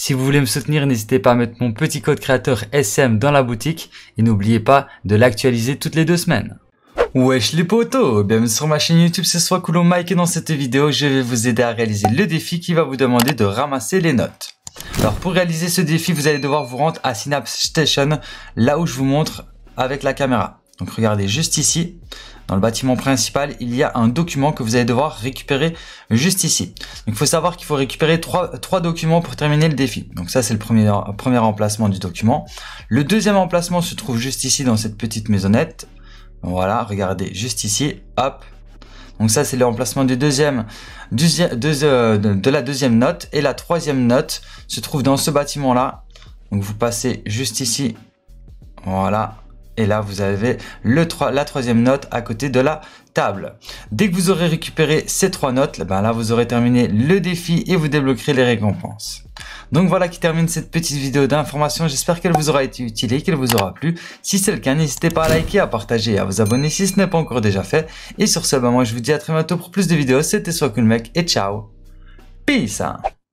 Si vous voulez me soutenir, n'hésitez pas à mettre mon petit code créateur SM dans la boutique et n'oubliez pas de l'actualiser toutes les deux semaines. Wesh les potos Bienvenue sur ma chaîne YouTube, Ce soit Coulo Mike et dans cette vidéo, je vais vous aider à réaliser le défi qui va vous demander de ramasser les notes. Alors pour réaliser ce défi, vous allez devoir vous rendre à Synapse Station, là où je vous montre avec la caméra. Donc regardez juste ici, dans le bâtiment principal, il y a un document que vous allez devoir récupérer juste ici. Donc il faut savoir qu'il faut récupérer trois, trois documents pour terminer le défi. Donc ça c'est le premier, premier emplacement du document. Le deuxième emplacement se trouve juste ici dans cette petite maisonnette. Voilà, regardez, juste ici, hop, donc ça, c'est l'emplacement du deuxième, euh, de, la deuxième note. Et la troisième note se trouve dans ce bâtiment-là. Donc vous passez juste ici. Voilà et là vous avez le la troisième note à côté de la table. Dès que vous aurez récupéré ces trois notes, eh ben là vous aurez terminé le défi et vous débloquerez les récompenses. Donc voilà qui termine cette petite vidéo d'information, j'espère qu'elle vous aura été utile et qu'elle vous aura plu. Si c'est le cas, n'hésitez pas à liker, à partager et à vous abonner si ce n'est pas encore déjà fait. Et sur ce, ben moi je vous dis à très bientôt pour plus de vidéos, c'était mec et ciao Peace